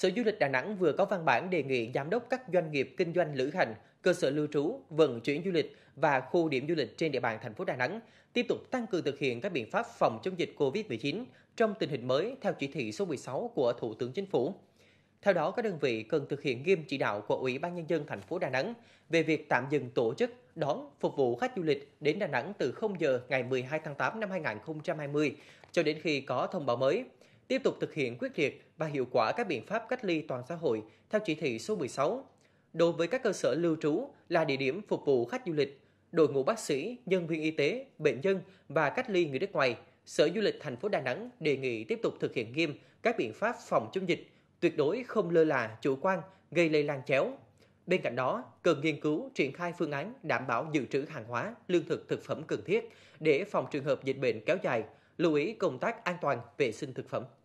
Sở Du lịch Đà Nẵng vừa có văn bản đề nghị giám đốc các doanh nghiệp kinh doanh lữ hành, cơ sở lưu trú, vận chuyển du lịch và khu điểm du lịch trên địa bàn thành phố Đà Nẵng tiếp tục tăng cường thực hiện các biện pháp phòng chống dịch COVID-19 trong tình hình mới theo chỉ thị số 16 của Thủ tướng Chính phủ. Theo đó, các đơn vị cần thực hiện nghiêm chỉ đạo của Ủy ban Nhân dân thành phố Đà Nẵng về việc tạm dừng tổ chức, đón, phục vụ khách du lịch đến Đà Nẵng từ 0 giờ ngày 12 tháng 8 năm 2020 cho đến khi có thông báo mới – tiếp tục thực hiện quyết liệt và hiệu quả các biện pháp cách ly toàn xã hội theo chỉ thị số 16. Đối với các cơ sở lưu trú là địa điểm phục vụ khách du lịch, đội ngũ bác sĩ, nhân viên y tế, bệnh nhân và cách ly người nước ngoài, Sở Du lịch thành phố Đà Nẵng đề nghị tiếp tục thực hiện nghiêm các biện pháp phòng chống dịch, tuyệt đối không lơ là chủ quan gây lây lan chéo. Bên cạnh đó, cần nghiên cứu triển khai phương án đảm bảo dự trữ hàng hóa, lương thực thực phẩm cần thiết để phòng trường hợp dịch bệnh kéo dài, lưu ý công tác an toàn vệ sinh thực phẩm.